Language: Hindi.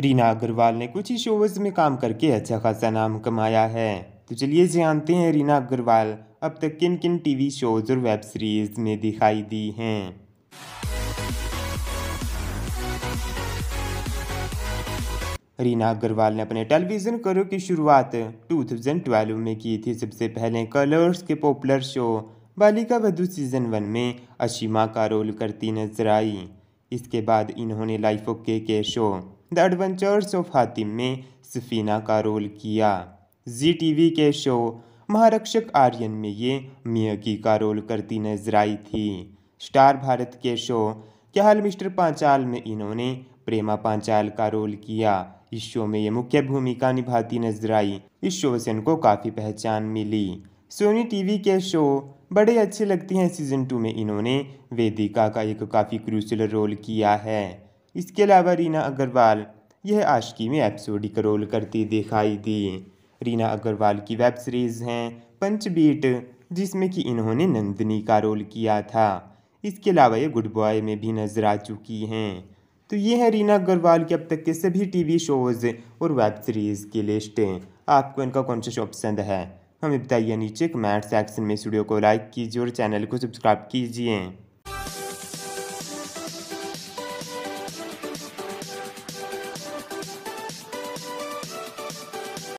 रीना अग्रवाल ने कुछ ही शोज में काम करके अच्छा खासा नाम कमाया है तो चलिए जानते हैं रीना अग्रवाल अब तक किन किन टीवी शोज और वेब सीरीज में दिखाई दी हैं रीना अग्रवाल ने अपने टेलीविज़न करो की शुरुआत 2012 में की थी सबसे पहले कलर्स के पॉपुलर शो बालिका वधु सीजन वन में अशीमा का रोल करती नजर आई इसके बाद इन्होंने लाइफ ओके के show the adventures of Hatim में सफीना का रोल किया जी टीवी के शो महारक्षक आर्यन में ये मियकी का रोल करती नजर आई थी स्टार भारत के शो क्या हाल मिस्टर पांचाल में इन्होंने प्रेमा पांचाल का रोल किया इस शो में ये मुख्य भूमिका निभाती नजर आई इस शो से इनको काफ़ी पहचान मिली सोनी टीवी के शो बड़े अच्छे लगते हैं सीजन टू में इन्होंने वेदिका का एक काफ़ी क्रूशल रोल किया है इसके अलावा रीना अग्रवाल यह आशिकी में एपिसोडिक रोल करती दिखाई दी रीना अग्रवाल की वेब सीरीज़ हैं पंचबीट जिसमें कि इन्होंने नंदनी का रोल किया था इसके अलावा ये गुड बॉय में भी नजर आ चुकी हैं तो ये है रीना अग्रवाल के अब तक के सभी टीवी शोज़ और वेब सीरीज़ की लिस्टें आपको इनका कौन सा शो पसंद है हमें बताइए नीचे कमेंट सेक्शन में स्टूडियो को लाइक कीजिए और चैनल को सब्सक्राइब कीजिए